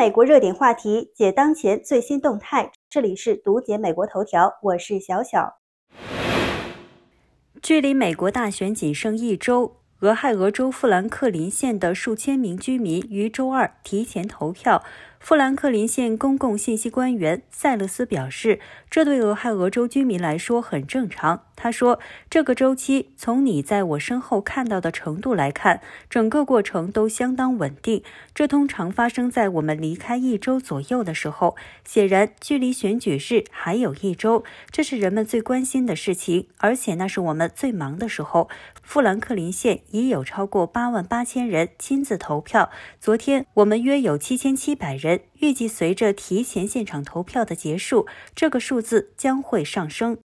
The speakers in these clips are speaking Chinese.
美国热点话题解当前最新动态，这里是读解美国头条，我是小小。距离美国大选仅剩一周，俄亥俄州富兰克林县的数千名居民于周二提前投票。富兰克林县公共信息官员塞勒斯表示，这对俄亥俄州居民来说很正常。他说：“这个周期从你在我身后看到的程度来看，整个过程都相当稳定。这通常发生在我们离开一周左右的时候。显然，距离选举日还有一周，这是人们最关心的事情，而且那是我们最忙的时候。富兰克林县已有超过八万八千人亲自投票，昨天我们约有七千七百人。”预计随着提前现场投票的结束，这个数字将会上升。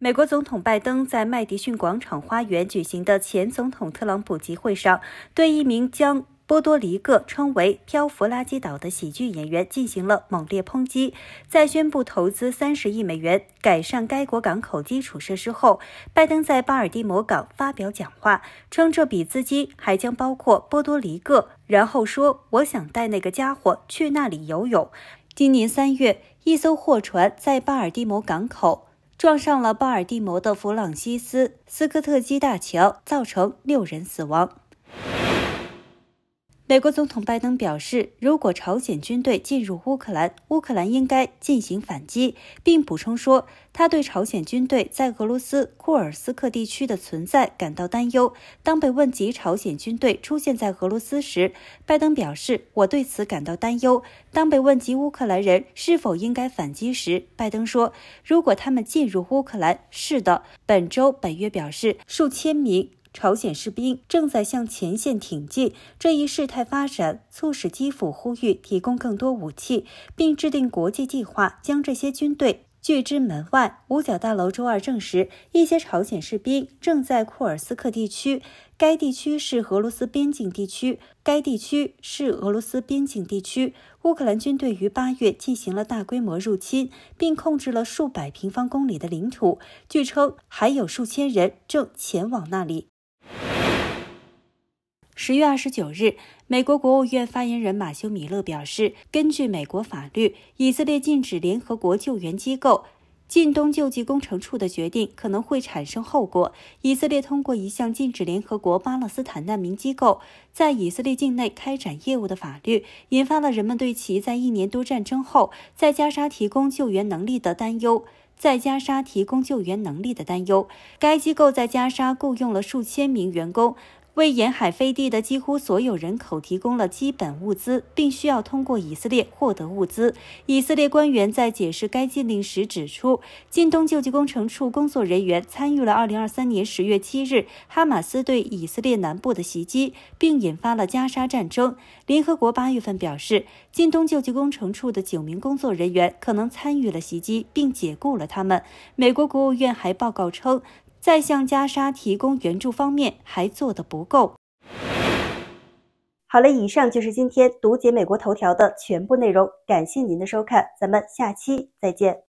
美国总统拜登在麦迪逊广场花园举行的前总统特朗普集会上，对一名将。波多黎各称为“漂浮垃圾岛”的喜剧演员进行了猛烈抨击。在宣布投资三十亿美元改善该国港口基础设施后，拜登在巴尔的摩港发表讲话，称这笔资金还将包括波多黎各。然后说：“我想带那个家伙去那里游泳。”今年三月，一艘货船在巴尔的摩港口撞上了巴尔的摩的弗朗西斯·斯科特基大桥，造成六人死亡。美国总统拜登表示，如果朝鲜军队进入乌克兰，乌克兰应该进行反击，并补充说，他对朝鲜军队在俄罗斯库尔斯克地区的存在感到担忧。当被问及朝鲜军队出现在俄罗斯时，拜登表示：“我对此感到担忧。”当被问及乌克兰人是否应该反击时，拜登说：“如果他们进入乌克兰，是的。”本周本月表示，数千名。朝鲜士兵正在向前线挺进，这一事态发展促使基辅呼吁提供更多武器，并制定国际计划将这些军队拒之门外。五角大楼周二证实，一些朝鲜士兵正在库尔斯克地区，该地区是俄罗斯边境地区。该地区是俄罗斯边境地区。乌克兰军队于八月进行了大规模入侵，并控制了数百平方公里的领土，据称还有数千人正前往那里。十月二十九日，美国国务院发言人马修·米勒表示，根据美国法律，以色列禁止联合国救援机构“近东救济工程处”的决定可能会产生后果。以色列通过一项禁止联合国巴勒斯坦难民机构在以色列境内开展业务的法律，引发了人们对其在一年多战争后在加沙提供救援能力的担忧。在加沙提供救援能力的担忧，该机构在加沙雇佣了数千名员工。为沿海飞地的几乎所有人口提供了基本物资，并需要通过以色列获得物资。以色列官员在解释该禁令时指出，近东救济工程处工作人员参与了2023年10月7日哈马斯对以色列南部的袭击，并引发了加沙战争。联合国8月份表示，近东救济工程处的九名工作人员可能参与了袭击，并解雇了他们。美国国务院还报告称。在向加沙提供援助方面还做得不够。好了，以上就是今天读解美国头条的全部内容，感谢您的收看，咱们下期再见。